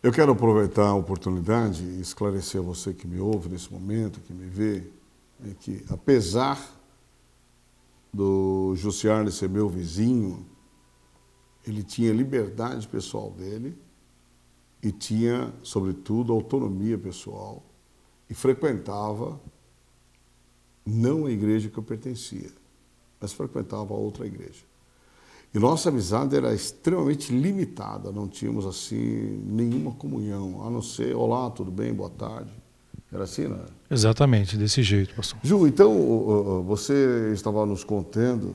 Eu quero aproveitar a oportunidade e esclarecer a você que me ouve nesse momento, que me vê, é que apesar do Jussiarne ser meu vizinho, ele tinha liberdade pessoal dele e tinha, sobretudo, autonomia pessoal e frequentava não a igreja que eu pertencia, mas frequentava outra igreja. E nossa amizade era extremamente limitada, não tínhamos assim nenhuma comunhão, a não ser olá, tudo bem, boa tarde. Era assim, né? Exatamente, desse jeito, pastor. Ju, então você estava nos contando,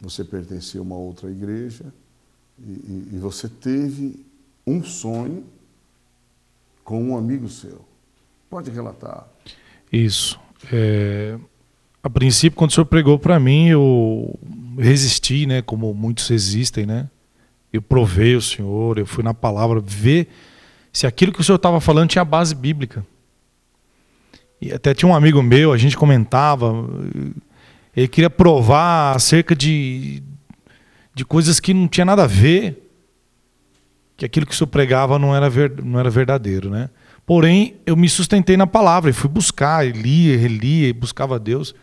você pertencia a uma outra igreja e, e você teve um sonho com um amigo seu. Pode relatar. Isso. É, a princípio, quando o senhor pregou para mim, eu resisti, né, como muitos resistem, né? Eu provei o Senhor, eu fui na palavra ver se aquilo que o Senhor estava falando tinha base bíblica. E até tinha um amigo meu, a gente comentava, ele queria provar acerca de, de coisas que não tinha nada a ver, que aquilo que o Senhor pregava não era, ver, não era verdadeiro, né? Porém, eu me sustentei na palavra e fui buscar, e lia, relia, e buscava a Deus.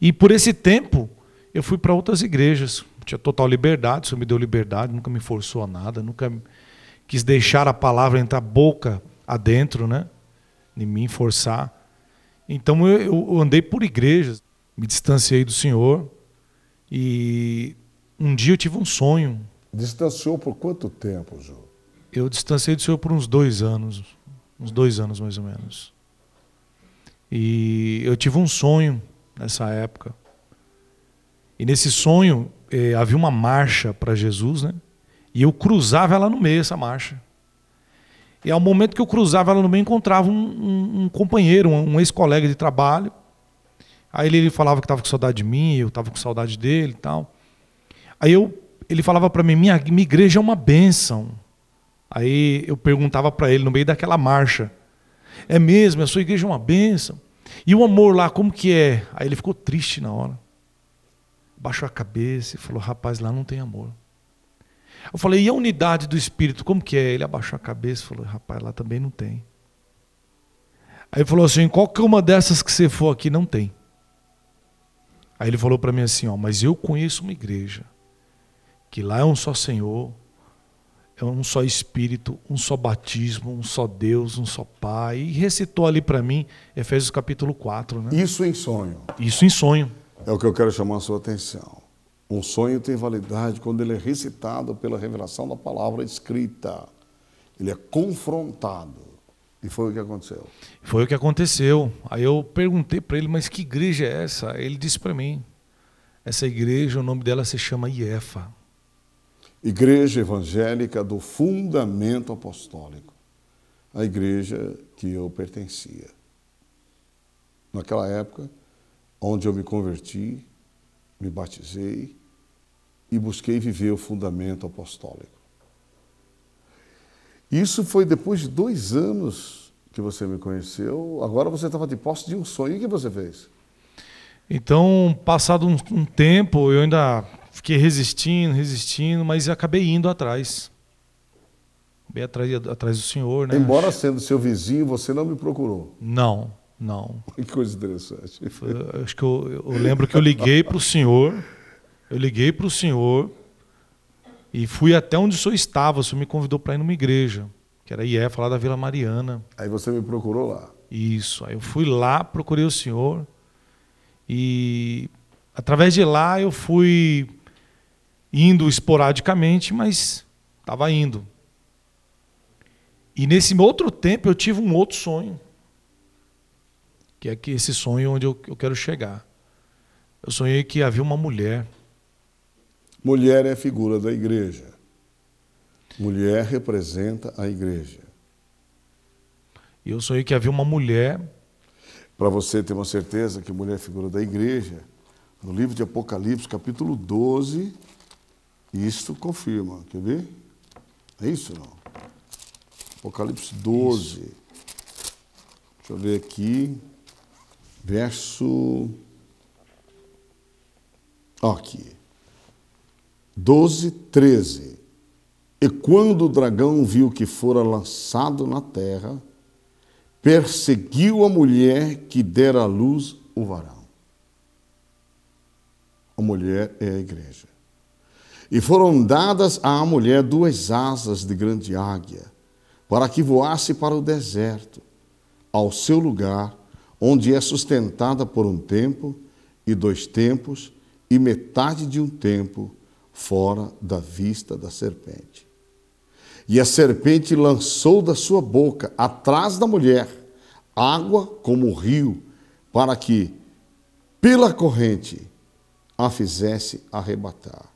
E por esse tempo, eu fui para outras igrejas. Tinha total liberdade, O Senhor me deu liberdade, nunca me forçou a nada, nunca quis deixar a palavra entrar boca adentro, né? Em mim forçar. Então eu, eu andei por igrejas, me distanciei do Senhor e um dia eu tive um sonho. Distanciou por quanto tempo, João? Eu distanciei do Senhor por uns dois anos, uns dois anos mais ou menos. E eu tive um sonho nessa época. E nesse sonho eh, havia uma marcha para Jesus, né? E eu cruzava ela no meio, essa marcha. E ao momento que eu cruzava ela no meio, encontrava um, um, um companheiro, um, um ex-colega de trabalho. Aí ele, ele falava que estava com saudade de mim, eu estava com saudade dele e tal. Aí eu, ele falava para mim: minha, minha igreja é uma bênção. Aí eu perguntava para ele no meio daquela marcha: É mesmo? A sua igreja é uma bênção? E o amor lá, como que é? Aí ele ficou triste na hora baixou a cabeça e falou: Rapaz, lá não tem amor. Eu falei: E a unidade do espírito, como que é? Ele abaixou a cabeça e falou: Rapaz, lá também não tem. Aí ele falou assim: Qualquer uma dessas que você for aqui não tem. Aí ele falou para mim assim: Ó, mas eu conheço uma igreja que lá é um só Senhor, é um só Espírito, um só batismo, um só Deus, um só Pai. E recitou ali para mim Efésios capítulo 4. Né? Isso em sonho. Isso em sonho. É o que eu quero chamar a sua atenção. Um sonho tem validade quando ele é recitado pela revelação da palavra escrita. Ele é confrontado. E foi o que aconteceu. Foi o que aconteceu. Aí eu perguntei para ele, mas que igreja é essa? Ele disse para mim: essa igreja, o nome dela se chama IEFA. Igreja Evangélica do Fundamento Apostólico. A igreja que eu pertencia. Naquela época, onde eu me converti, me batizei e busquei viver o fundamento apostólico. Isso foi depois de dois anos que você me conheceu. Agora você estava de posse de um sonho O que você fez. Então, passado um, um tempo, eu ainda fiquei resistindo, resistindo, mas acabei indo atrás. Bem atrás, atrás do senhor, né? Embora sendo seu vizinho, você não me procurou. Não. Não. Que coisa interessante. Foi, acho que eu, eu, lembro que eu liguei para o senhor, eu liguei para o senhor e fui até onde o senhor estava. O senhor me convidou para ir numa igreja, que era IE, falar da Vila Mariana. Aí você me procurou lá. Isso. Aí eu fui lá, procurei o senhor e através de lá eu fui indo esporadicamente, mas estava indo. E nesse outro tempo eu tive um outro sonho que é que esse sonho onde eu, eu quero chegar. Eu sonhei que havia uma mulher. Mulher é figura da igreja. Mulher representa a igreja. E eu sonhei que havia uma mulher. Para você ter uma certeza que mulher é figura da igreja, no livro de Apocalipse, capítulo 12, isto confirma. Quer ver? É isso não? Apocalipse 12. Isso. Deixa eu ver aqui verso. Aqui. 12, 13. E quando o dragão viu que fora lançado na terra, perseguiu a mulher que dera à luz o varão. A mulher é a igreja. E foram dadas à mulher duas asas de grande águia, para que voasse para o deserto, ao seu lugar, onde é sustentada por um tempo e dois tempos e metade de um tempo fora da vista da serpente. E a serpente lançou da sua boca, atrás da mulher, água como um rio, para que, pela corrente, a fizesse arrebatar.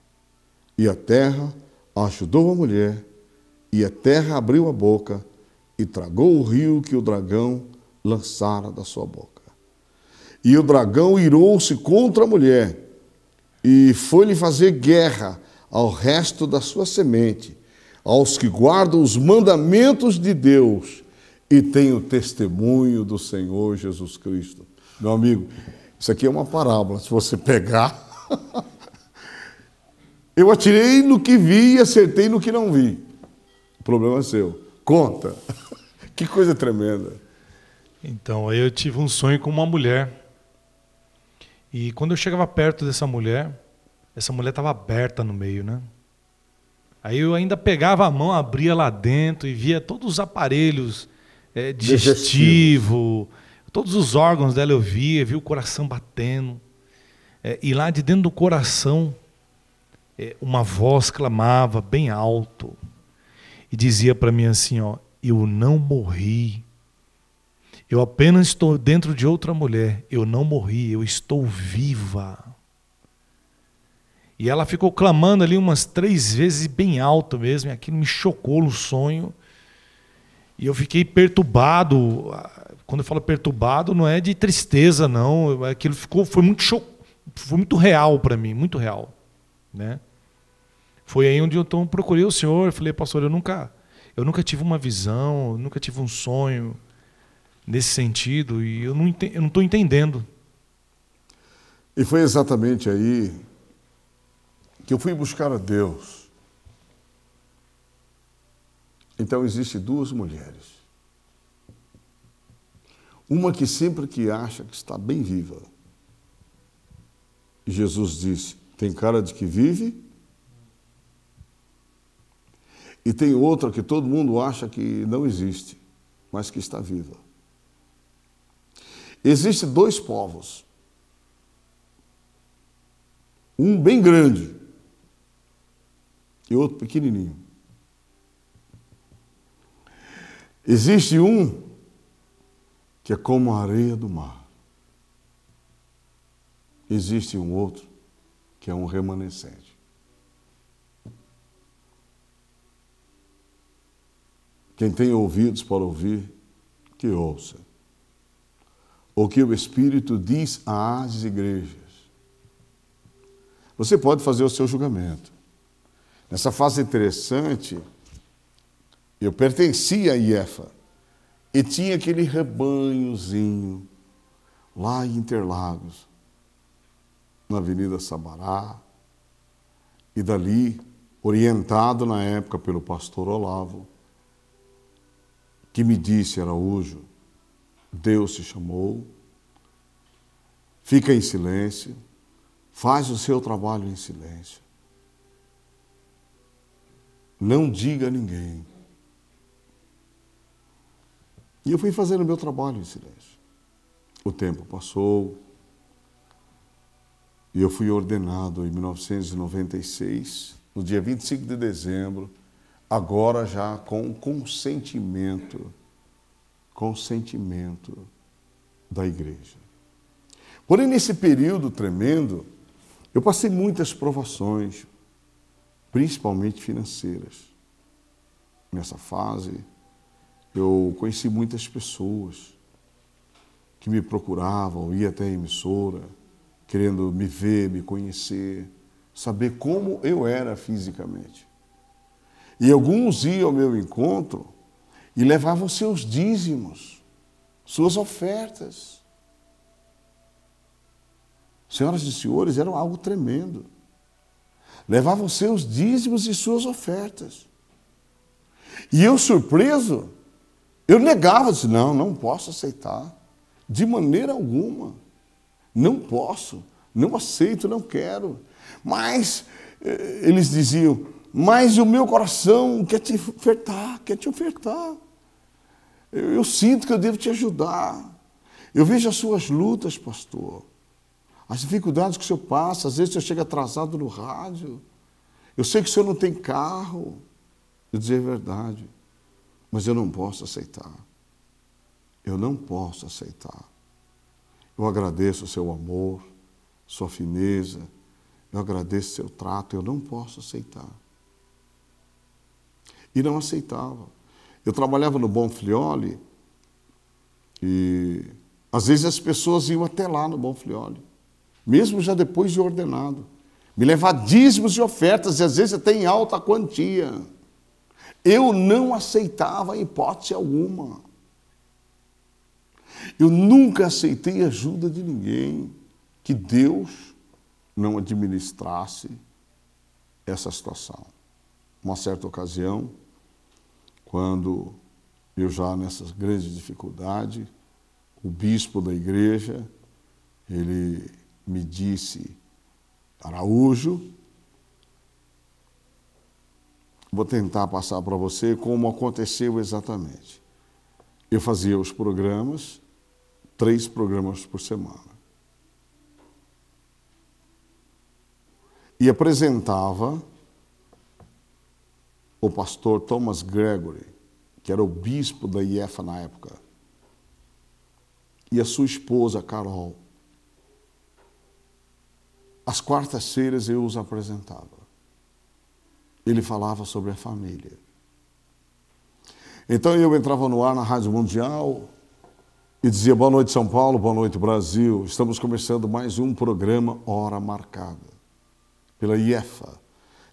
E a terra ajudou a mulher, e a terra abriu a boca e tragou o rio que o dragão lançara da sua boca. E o dragão irou-se contra a mulher e foi-lhe fazer guerra ao resto da sua semente, aos que guardam os mandamentos de Deus e têm o testemunho do Senhor Jesus Cristo. Meu amigo, isso aqui é uma parábola. Se você pegar. Eu atirei no que vi e acertei no que não vi. O problema é seu. Conta. Que coisa tremenda. Então, aí eu tive um sonho com uma mulher. E quando eu chegava perto dessa mulher, essa mulher estava aberta no meio, né? Aí eu ainda pegava a mão, abria lá dentro e via todos os aparelhos é, digestivo, digestivo, todos os órgãos dela eu via, via o coração batendo. É, e lá de dentro do coração, é, uma voz clamava bem alto e dizia para mim assim: ó, eu não morri eu apenas estou dentro de outra mulher. Eu não morri, eu estou viva. E ela ficou clamando ali umas três vezes, bem alto mesmo, e aquilo me chocou no sonho. E eu fiquei perturbado. Quando eu falo perturbado, não é de tristeza, não. Aquilo ficou, foi muito cho... foi muito real para mim, muito real. Né? Foi aí onde eu então, procurei o Senhor Eu falei, pastor, eu nunca, eu nunca tive uma visão, nunca tive um sonho nesse sentido e eu não estou entendendo. E foi exatamente aí que eu fui buscar a Deus. Então existem duas mulheres. Uma que sempre que acha que está bem viva. E Jesus disse: tem cara de que vive. E tem outra que todo mundo acha que não existe, mas que está viva. Existem dois povos. Um bem grande e outro pequenininho. Existe um que é como a areia do mar. Existe um outro que é um remanescente. Quem tem ouvidos para ouvir, que ouça o que o Espírito diz às igrejas. Você pode fazer o seu julgamento. Nessa fase interessante, eu pertencia a IEFA e tinha aquele rebanhozinho lá em Interlagos, na Avenida Sabará, e dali, orientado na época pelo pastor Olavo, que me disse, Araújo, Deus te chamou, fica em silêncio, faz o seu trabalho em silêncio. Não diga a ninguém. E eu fui fazendo o meu trabalho em silêncio. O tempo passou e eu fui ordenado em 1996, no dia 25 de dezembro, agora já com consentimento consentimento da igreja. Porém, nesse período tremendo, eu passei muitas provações, principalmente financeiras. Nessa fase, eu conheci muitas pessoas que me procuravam, ia até a emissora, querendo me ver, me conhecer, saber como eu era fisicamente. E alguns iam ao meu encontro e levavam seus dízimos, suas ofertas. Senhoras e senhores, era algo tremendo. Levavam seus dízimos e suas ofertas. E eu, surpreso, eu negava, disse: não, não posso aceitar. De maneira alguma. Não posso, não aceito, não quero. Mas eh, eles diziam: mas o meu coração quer te ofertar, quer te ofertar. Eu, eu, sinto que eu devo te ajudar. Eu vejo as suas lutas, pastor, as dificuldades que o senhor passa. Às vezes o senhor chega atrasado no rádio. Eu sei que o senhor não tem carro. Eu dizer a verdade, mas eu não posso aceitar. Eu não posso aceitar. Eu agradeço o seu amor, sua fineza. Eu agradeço o seu trato. Eu não posso aceitar e não aceitava. Eu trabalhava no Bonflioli e às vezes as pessoas iam até lá no Bonflioli, mesmo já depois de ordenado, me levar dízimos e ofertas, e às vezes até em alta quantia. Eu não aceitava hipótese alguma. Eu nunca aceitei ajuda de ninguém que Deus não administrasse essa situação. Uma certa ocasião, quando eu já nessas grandes dificuldades, o bispo da igreja, ele me disse, Araújo, vou tentar passar para você como aconteceu exatamente. Eu fazia os programas, três programas por semana. E apresentava o pastor Thomas Gregory, que era o bispo da IEFA na época, e a sua esposa, Carol. Às quartas-feiras eu os apresentava. Ele falava sobre a família. Então eu entrava no ar na Rádio Mundial e dizia: Boa noite, São Paulo, boa noite, Brasil. Estamos começando mais um programa Hora Marcada, pela IEFA,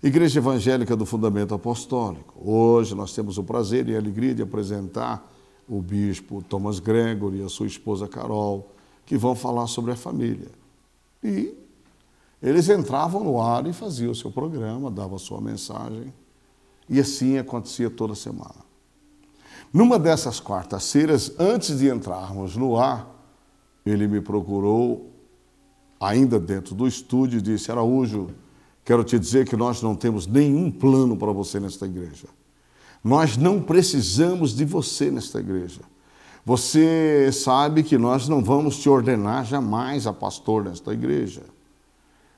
Igreja Evangélica do Fundamento Apostólico. Hoje nós temos o prazer e a alegria de apresentar o bispo Thomas Gregory e a sua esposa Carol, que vão falar sobre a família. E eles entravam no ar e faziam o seu programa, davam a sua mensagem. E assim acontecia toda semana. Numa dessas quartas-feiras, antes de entrarmos no ar, ele me procurou, ainda dentro do estúdio, e disse: Araújo, Quero te dizer que nós não temos nenhum plano para você nesta igreja. Nós não precisamos de você nesta igreja. Você sabe que nós não vamos te ordenar jamais a pastor nesta igreja.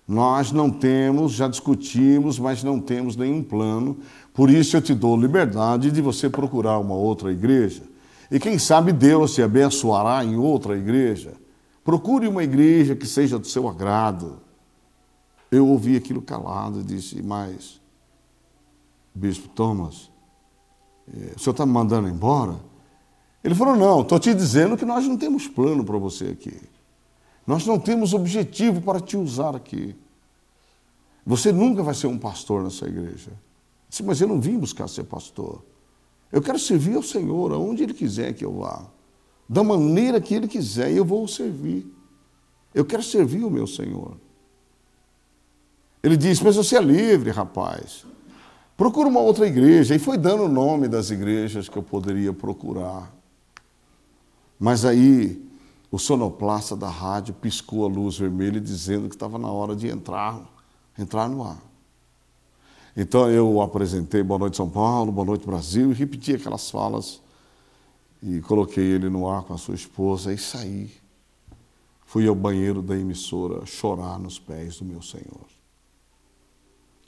Nós não temos, já discutimos, mas não temos nenhum plano. Por isso eu te dou liberdade de você procurar uma outra igreja. E quem sabe Deus te abençoará em outra igreja. Procure uma igreja que seja do seu agrado. Eu ouvi aquilo calado e disse, mas, Bispo Thomas, é, o senhor está me mandando embora? Ele falou, não, estou te dizendo que nós não temos plano para você aqui. Nós não temos objetivo para te usar aqui. Você nunca vai ser um pastor nessa igreja. disse, mas eu não vim buscar ser pastor. Eu quero servir ao Senhor, aonde Ele quiser que eu vá. Da maneira que Ele quiser, eu vou servir. Eu quero servir o meu Senhor. Ele disse: Mas você é livre, rapaz. Procura uma outra igreja. E foi dando o nome das igrejas que eu poderia procurar. Mas aí o sonoplasta da rádio piscou a luz vermelha dizendo que estava na hora de entrar, entrar no ar. Então eu apresentei Boa Noite São Paulo, Boa Noite Brasil e repeti aquelas falas e coloquei ele no ar com a sua esposa e saí. Fui ao banheiro da emissora chorar nos pés do meu Senhor.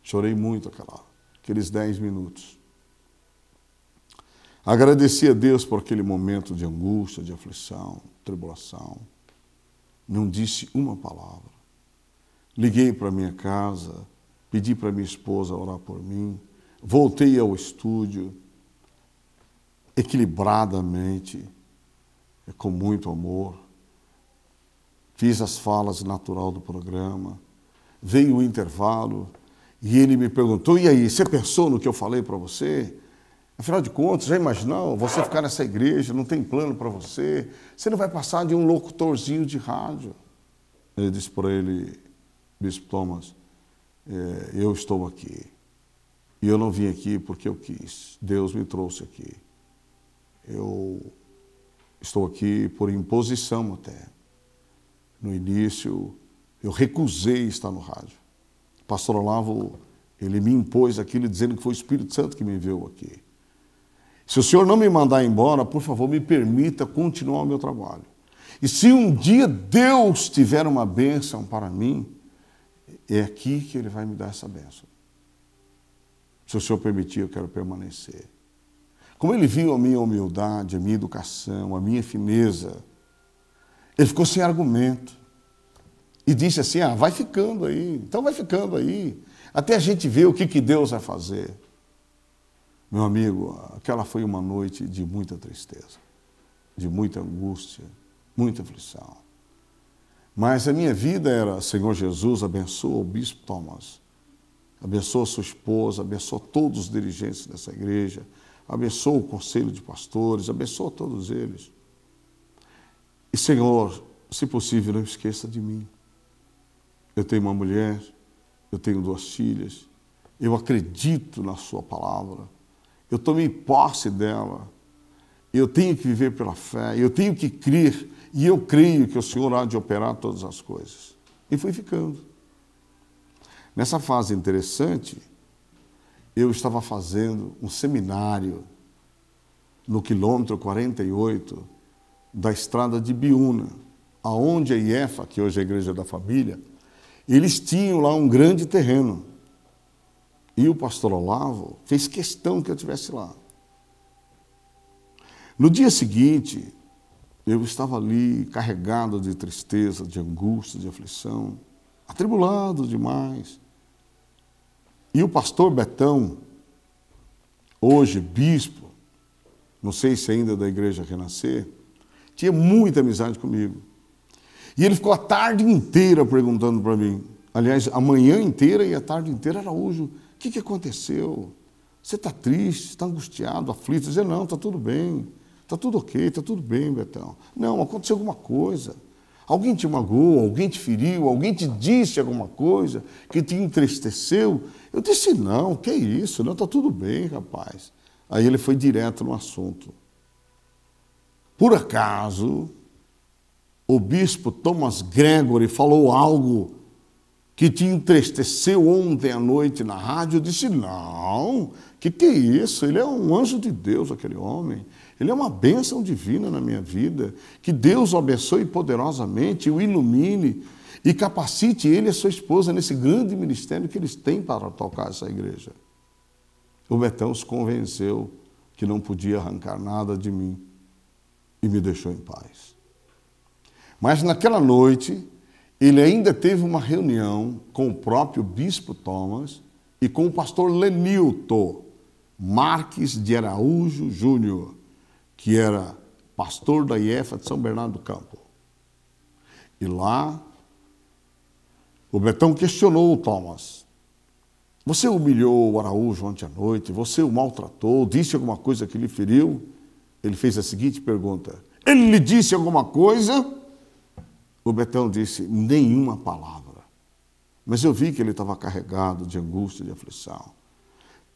Chorei muito aquela, aqueles dez minutos. Agradeci a Deus por aquele momento de angústia, de aflição, tribulação. Não disse uma palavra. Liguei para minha casa, pedi para minha esposa orar por mim. Voltei ao estúdio, equilibradamente, com muito amor. Fiz as falas natural do programa. Veio o intervalo, e ele me perguntou: e aí, você pensou no que eu falei para você? Afinal de contas, já imaginou você ficar nessa igreja, não tem plano para você, você não vai passar de um locutorzinho de rádio. Eu disse para ele, Bispo Thomas, é, eu estou aqui. E eu não vim aqui porque eu quis. Deus me trouxe aqui. Eu estou aqui por imposição até. No início, eu recusei estar no rádio. O pastor Olavo, ele me impôs aquilo dizendo que foi o Espírito Santo que me enviou aqui. Se o senhor não me mandar embora, por favor, me permita continuar o meu trabalho. E se um dia Deus tiver uma bênção para mim, é aqui que Ele vai me dar essa bênção. Se o Senhor permitir, eu quero permanecer. Como Ele viu a minha humildade, a minha educação, a minha fineza, Ele ficou sem argumento e disse assim: ah, vai ficando aí, então vai ficando aí, até a gente ver o que, que Deus vai fazer. Meu amigo, aquela foi uma noite de muita tristeza, de muita angústia, muita aflição. Mas a minha vida era: Senhor Jesus, abençoa o bispo Thomas, abençoa sua esposa, abençoa todos os dirigentes dessa igreja, abençoa o conselho de pastores, abençoa todos eles. E Senhor, se possível, não esqueça de mim. Eu tenho uma mulher, eu tenho duas filhas, eu acredito na Sua palavra, eu tomei posse dela, eu tenho que viver pela fé, eu tenho que crer e eu creio que o Senhor há de operar todas as coisas. E fui ficando. Nessa fase interessante, eu estava fazendo um seminário no quilômetro 48 da estrada de Biúna, aonde a IEFA, que hoje é a Igreja da Família, eles tinham lá um grande terreno. E o pastor Olavo fez questão que eu estivesse lá. No dia seguinte, eu estava ali carregado de tristeza, de angústia, de aflição, atribulado demais. E o pastor Betão, hoje bispo, não sei se ainda é da Igreja Renascer, tinha muita amizade comigo. E ele ficou a tarde inteira perguntando para mim. Aliás, a manhã inteira e a tarde inteira, Araújo, o que, que aconteceu? Você está triste, está angustiado, aflito? Dizer não, está tudo bem, está tudo ok, está tudo bem, Betão. Não, aconteceu alguma coisa. Alguém te magoou, alguém te feriu, alguém te disse alguma coisa que te entristeceu. Eu disse, não, que isso, não, está tudo bem, rapaz. Aí ele foi direto no assunto. Por acaso, o bispo Thomas Gregory falou algo que te entristeceu ontem à noite na rádio, eu disse: não, que que é isso? Ele é um anjo de Deus, aquele homem. Ele é uma bênção divina na minha vida. Que Deus o abençoe poderosamente, o ilumine e capacite ele e a sua esposa nesse grande ministério que eles têm para tocar essa igreja. O Betão se convenceu que não podia arrancar nada de mim e me deixou em paz. Mas naquela noite, ele ainda teve uma reunião com o próprio bispo Thomas e com o pastor Lenilton Marques de Araújo Júnior, que era pastor da IEFA de São Bernardo do Campo. E lá, o Betão questionou o Thomas. Você humilhou o Araújo ontem à noite? Você o maltratou? Disse alguma coisa que lhe feriu? Ele fez a seguinte pergunta. Ele lhe disse alguma coisa? O Betão disse: nenhuma palavra. Mas eu vi que ele estava carregado de angústia, de aflição.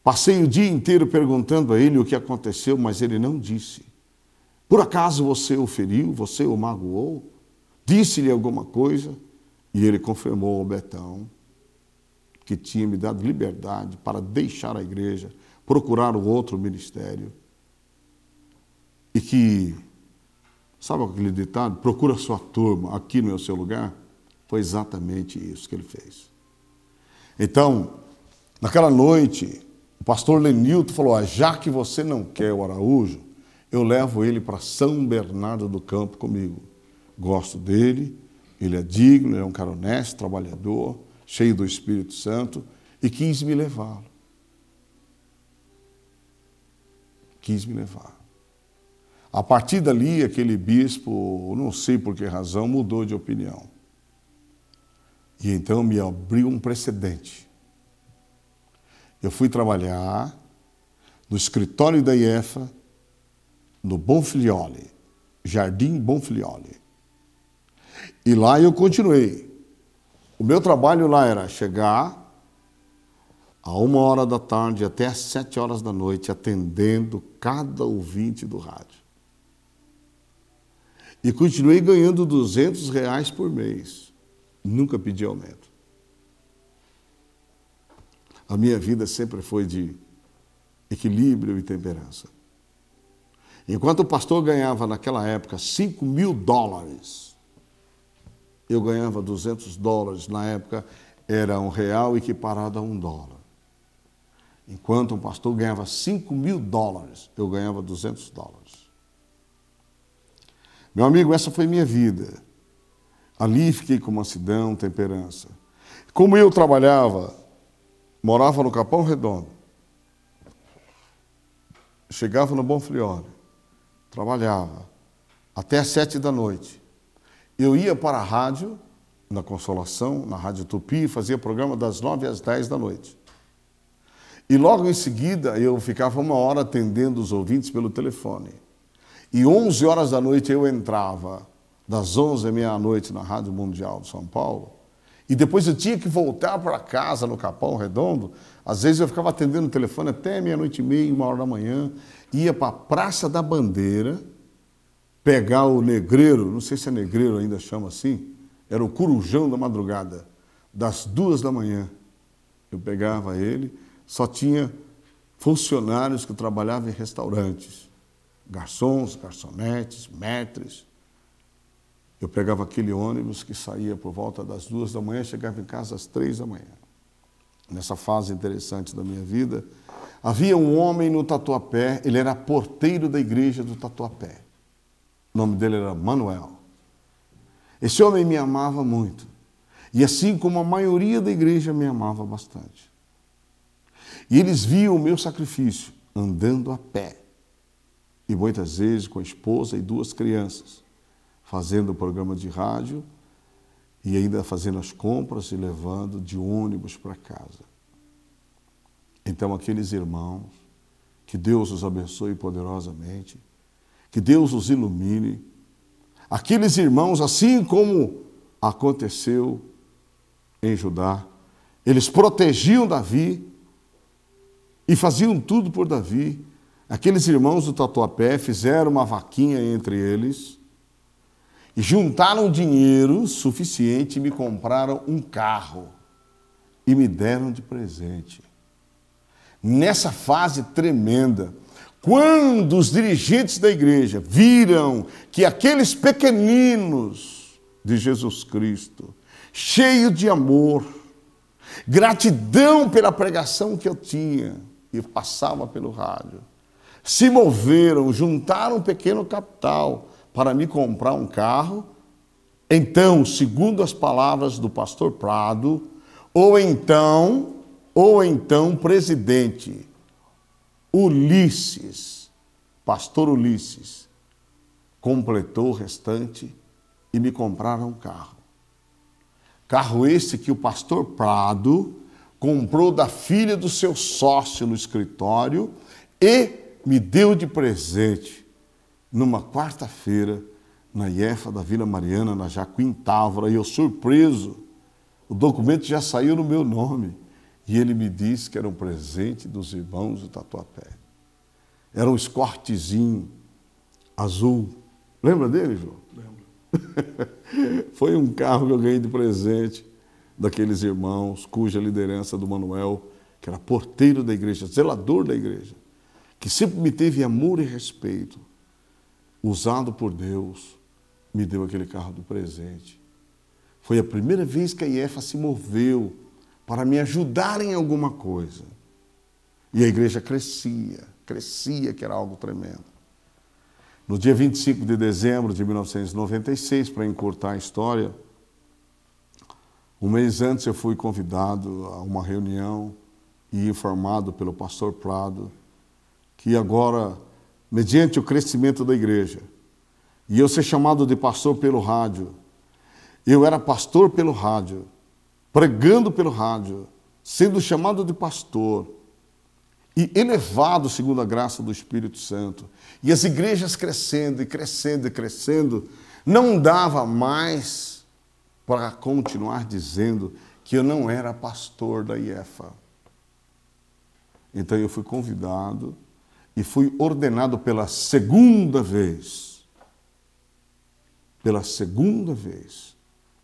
Passei o dia inteiro perguntando a ele o que aconteceu, mas ele não disse. Por acaso você o feriu? Você o magoou? Disse-lhe alguma coisa? E ele confirmou ao Betão que tinha me dado liberdade para deixar a igreja, procurar o um outro ministério. E que Sabe aquele ditado? Procura sua turma, aqui não é o seu lugar? Foi exatamente isso que ele fez. Então, naquela noite, o pastor Lenilton falou: ah, já que você não quer o Araújo, eu levo ele para São Bernardo do Campo comigo. Gosto dele, ele é digno, ele é um cara honesto, trabalhador, cheio do Espírito Santo, e quis me levá-lo. Quis me levá-lo. A partir dali, aquele bispo, não sei por que razão, mudou de opinião. E então me abriu um precedente. Eu fui trabalhar no escritório da IEFA, no Bonfilioli, Jardim Bonfilioli. E lá eu continuei. O meu trabalho lá era chegar a uma hora da tarde até às sete horas da noite, atendendo cada ouvinte do rádio. E continuei ganhando 200 reais por mês. Nunca pedi aumento. A minha vida sempre foi de equilíbrio e temperança. Enquanto o pastor ganhava naquela época 5 mil dólares, eu ganhava 200 dólares. Na época era um real equiparado a um dólar. Enquanto um pastor ganhava 5 mil dólares, eu ganhava 200 dólares. Meu amigo, essa foi minha vida. Ali fiquei com mansidão, temperança. Como eu trabalhava, morava no Capão Redondo, chegava no Bonfriore, trabalhava até às sete da noite. Eu ia para a rádio, na Consolação, na Rádio Tupi, fazia programa das nove às dez da noite. E logo em seguida eu ficava uma hora atendendo os ouvintes pelo telefone. E 11 horas da noite eu entrava, das 11 à meia-noite, na Rádio Mundial de São Paulo. E depois eu tinha que voltar para casa no Capão Redondo. Às vezes eu ficava atendendo o telefone até meia-noite e meia, uma hora da manhã. Ia para a Praça da Bandeira pegar o negreiro, não sei se é negreiro ainda chama assim, era o corujão da madrugada, das duas da manhã. Eu pegava ele, só tinha funcionários que trabalhavam em restaurantes garçons, garçonetes, mestres. Eu pegava aquele ônibus que saía por volta das duas da manhã, chegava em casa às três da manhã. Nessa fase interessante da minha vida, havia um homem no Tatuapé, ele era porteiro da igreja do Tatuapé. O nome dele era Manuel. Esse homem me amava muito. E assim como a maioria da igreja me amava bastante. E eles viam o meu sacrifício andando a pé e muitas vezes com a esposa e duas crianças, fazendo o programa de rádio e ainda fazendo as compras e levando de ônibus para casa. Então, aqueles irmãos, que Deus os abençoe poderosamente, que Deus os ilumine. Aqueles irmãos, assim como aconteceu em Judá, eles protegiam Davi e faziam tudo por Davi Aqueles irmãos do Tatuapé fizeram uma vaquinha entre eles e juntaram dinheiro suficiente e me compraram um carro e me deram de presente. Nessa fase tremenda, quando os dirigentes da igreja viram que aqueles pequeninos de Jesus Cristo, cheio de amor, gratidão pela pregação que eu tinha e passava pelo rádio, se moveram, juntaram um pequeno capital para me comprar um carro, então, segundo as palavras do pastor Prado, ou então, ou então, presidente Ulisses, pastor Ulisses, completou o restante e me compraram um carro. Carro esse que o pastor Prado comprou da filha do seu sócio no escritório e me deu de presente numa quarta-feira na IEFA da Vila Mariana, na Jacuim Távora, e eu surpreso, o documento já saiu no meu nome. E ele me disse que era um presente dos irmãos do Tatuapé. Era um escortezinho azul. Lembra dele, João? Lembro. Foi um carro que eu ganhei de presente daqueles irmãos cuja liderança do Manuel, que era porteiro da igreja, zelador da igreja, que sempre me teve amor e respeito, usado por Deus, me deu aquele carro do presente. Foi a primeira vez que a IEFA se moveu para me ajudar em alguma coisa. E a igreja crescia, crescia, que era algo tremendo. No dia 25 de dezembro de 1996, para encurtar a história, um mês antes eu fui convidado a uma reunião e informado pelo pastor Prado que agora, mediante o crescimento da igreja, e eu ser chamado de pastor pelo rádio, eu era pastor pelo rádio, pregando pelo rádio, sendo chamado de pastor e elevado segundo a graça do Espírito Santo. E as igrejas crescendo e crescendo e crescendo, não dava mais para continuar dizendo que eu não era pastor da IEFA. Então eu fui convidado e fui ordenado pela segunda vez, pela segunda vez,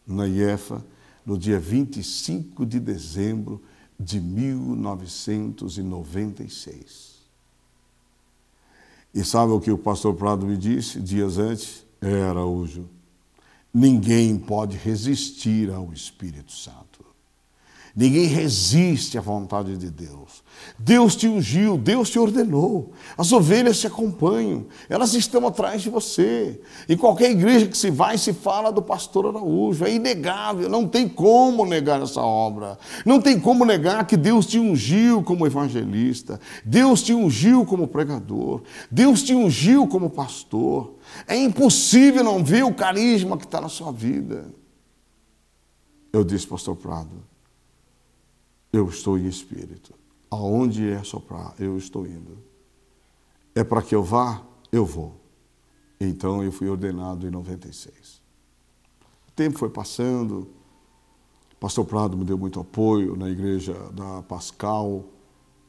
na IEFA, no dia 25 de dezembro de 1996. E sabe o que o pastor Prado me disse dias antes? É, Araújo, ninguém pode resistir ao Espírito Santo. Ninguém resiste à vontade de Deus. Deus te ungiu, Deus te ordenou. As ovelhas te acompanham, elas estão atrás de você. Em qualquer igreja que se vai, se fala do pastor Araújo. É inegável, não tem como negar essa obra. Não tem como negar que Deus te ungiu como evangelista, Deus te ungiu como pregador, Deus te ungiu como pastor. É impossível não ver o carisma que está na sua vida. Eu disse, pastor Prado eu estou em espírito. Aonde é soprar, eu estou indo. É para que eu vá, eu vou. Então eu fui ordenado em 96. O tempo foi passando, o pastor Prado me deu muito apoio na igreja da Pascal,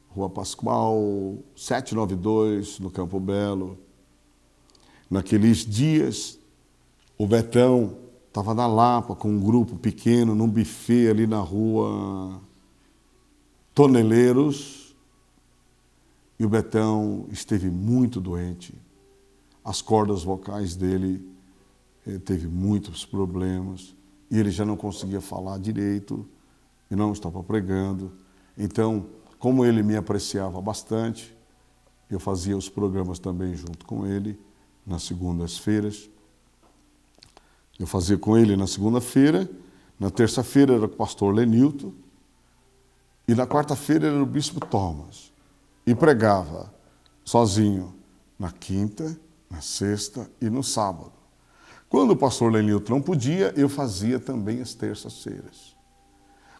Rua Pascal 792, no Campo Belo. Naqueles dias, o Betão estava na Lapa com um grupo pequeno, num buffet ali na rua toneleiros, e o Betão esteve muito doente. As cordas vocais dele eh, teve muitos problemas e ele já não conseguia falar direito e não estava pregando. Então, como ele me apreciava bastante, eu fazia os programas também junto com ele nas segundas-feiras. Eu fazia com ele na segunda-feira, na terça-feira era com o pastor Lenilton e na quarta-feira era o bispo Thomas. E pregava sozinho na quinta, na sexta e no sábado. Quando o pastor Lenilton não podia, eu fazia também as terças-feiras.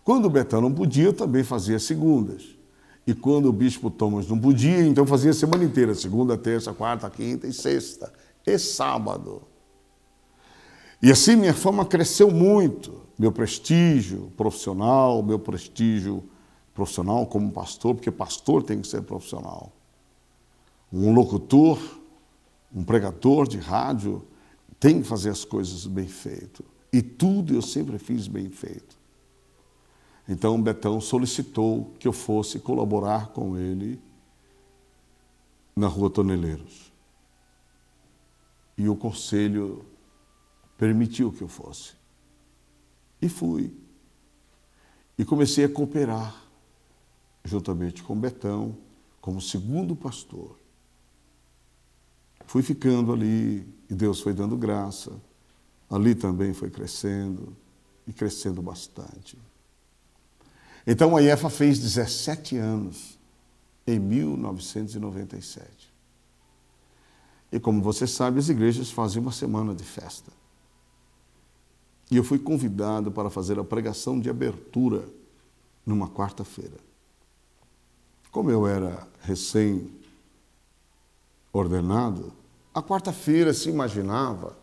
Quando o Betão não podia, eu também fazia as segundas. E quando o bispo Thomas não podia, então fazia a semana inteira, segunda, terça, quarta, quinta e sexta, e sábado. E assim minha fama cresceu muito, meu prestígio profissional, meu prestígio profissional como pastor, porque pastor tem que ser profissional. Um locutor, um pregador de rádio tem que fazer as coisas bem feito. E tudo eu sempre fiz bem feito. Então Betão solicitou que eu fosse colaborar com ele na Rua Toneleiros. E o conselho permitiu que eu fosse. E fui. E comecei a cooperar juntamente com Betão, como segundo pastor. Fui ficando ali e Deus foi dando graça. Ali também foi crescendo e crescendo bastante. Então a IEFA fez 17 anos em 1997. E como você sabe, as igrejas fazem uma semana de festa. E eu fui convidado para fazer a pregação de abertura numa quarta-feira como eu era recém-ordenado, a quarta-feira se imaginava,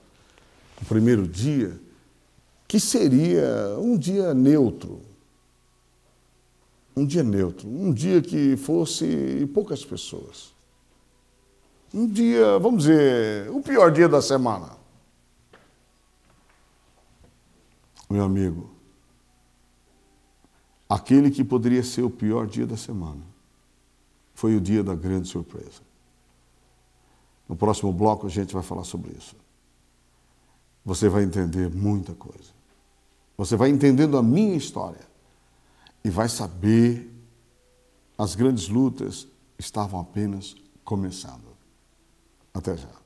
o primeiro dia, que seria um dia neutro. Um dia neutro, um dia que fosse poucas pessoas. Um dia, vamos dizer, o pior dia da semana. Meu amigo, aquele que poderia ser o pior dia da semana foi o dia da grande surpresa. No próximo bloco a gente vai falar sobre isso. Você vai entender muita coisa. Você vai entendendo a minha história e vai saber as grandes lutas estavam apenas começando. Até já.